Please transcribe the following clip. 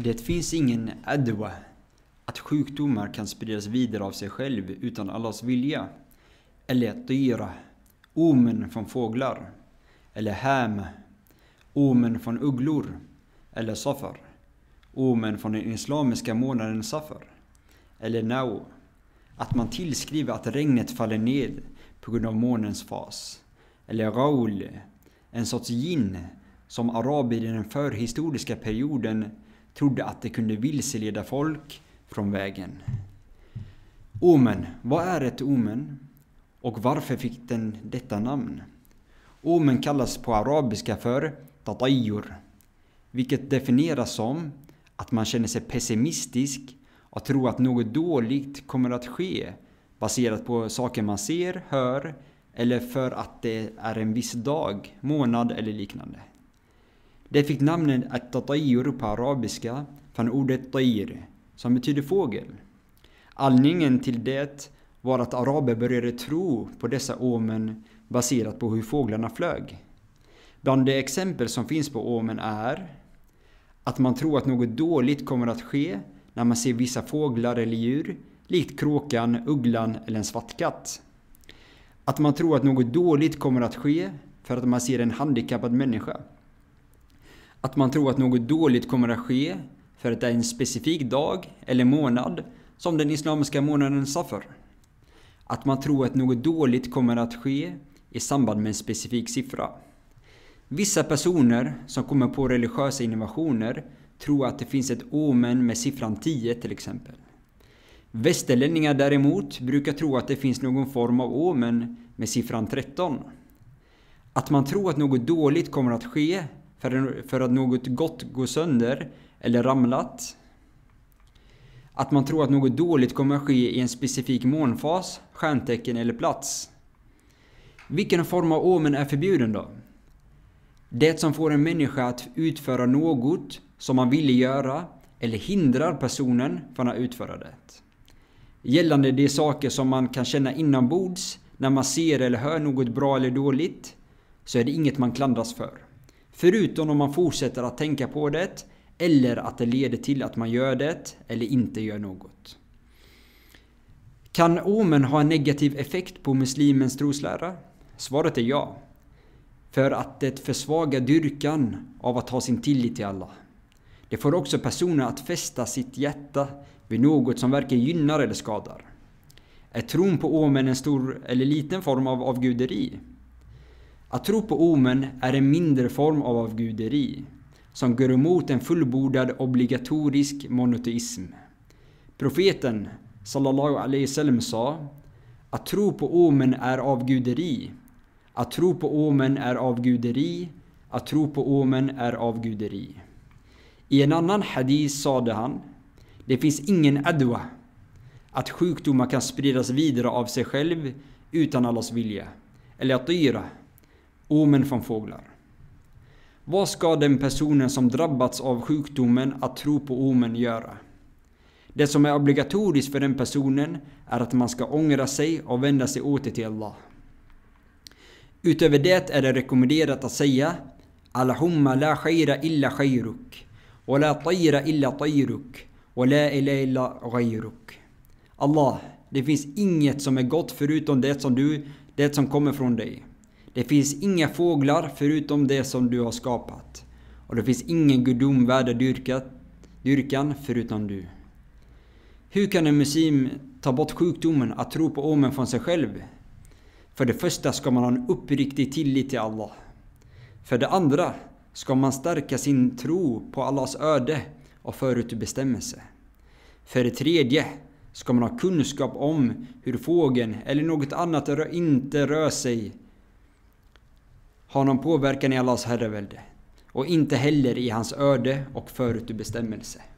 Det finns ingen adwa, att sjukdomar kan spridas vidare av sig själv utan allas vilja. Eller tyra, omen från fåglar. Eller häm, omen från ugglor. Eller safar, omen från den islamiska månaden safar. Eller nao, att man tillskriver att regnet faller ned på grund av månens fas. Eller raul, en sorts gin som araber i den förhistoriska perioden trodde att de kunde vilseleda folk från vägen. Omen, vad är ett omen? Och varför fick den detta namn? Omen kallas på arabiska för tatayur, vilket definieras som att man känner sig pessimistisk och tror att något dåligt kommer att ske baserat på saker man ser, hör eller för att det är en viss dag, månad eller liknande. Det fick namnet at-tatayur på arabiska från ordet tayr, som betyder fågel. Anledningen till det var att araber började tro på dessa omen baserat på hur fåglarna flög. Bland de exempel som finns på omen är att man tror att något dåligt kommer att ske när man ser vissa fåglar eller djur, likt kråkan, ugglan eller en svartkatt. Att man tror att något dåligt kommer att ske för att man ser en handikappad människa. Att man tror att något dåligt kommer att ske för att det är en specifik dag eller månad som den islamiska månaden Safar. Att man tror att något dåligt kommer att ske i samband med en specifik siffra. Vissa personer som kommer på religiösa innovationer tror att det finns ett omen med siffran 10 till exempel. Västerlänningar däremot brukar tro att det finns någon form av omen med siffran 13. Att man tror att något dåligt kommer att ske för, att något gott går sönder eller ramlat. Att man tror att något dåligt kommer att ske i en specifik månfas, stjärntecken eller plats. Vilken form av omen är förbjuden då? Det som får en människa att utföra något som man ville göra eller hindrar personen från att utföra det. Gällande de saker som man kan känna inombords när man ser eller hör något bra eller dåligt så är det inget man klandras för. Förutom om man fortsätter att tänka på det, eller att det leder till att man gör det, eller inte gör något. Kan omen ha en negativ effekt på muslimens troslära? Svaret är ja. För att det försvagar dyrkan av att ha sin tillit till Allah. Det får också personer att fästa sitt hjärta vid något som varken gynnar eller skadar. Är tron på omen en stor eller liten form av avguderi? Att tro på omen är en mindre form av avguderi, som går emot en fullbordad obligatorisk monoteism. Profeten sallallahu alaihi wasallam sa att tro på omen är avguderi. Att tro på omen är avguderi. Att tro på omen är avguderi. I en annan hadith sade han Det finns ingen adwa att sjukdomar kan spridas vidare av sig själv utan allas vilja. Eller att dyra Omen från fåglar. Vad ska den personen som drabbats av sjukdomen att tro på omen göra? Det som är obligatoriskt för den personen är att man ska ångra sig och vända sig åter till Allah. Utöver det är det rekommenderat att säga Allahumma la khaira illa khairuk och la tayra illa tayruk och la ila illa ghayruk. Allah, det finns inget som är gott förutom det som du, det som kommer från dig. Det finns inga fåglar förutom det som du har skapat. Och det finns ingen gudom värd dyrkan förutom du. Hur kan en muslim ta bort sjukdomen att tro på omen från sig själv? För det första ska man ha en uppriktig tillit till Allah. För det andra ska man stärka sin tro på Allahs öde och förutbestämmelse. För det tredje ska man ha kunskap om hur fågeln eller något annat inte rör sig har någon påverkan i Allahs herravälde och inte heller i hans öde och förutbestämmelse.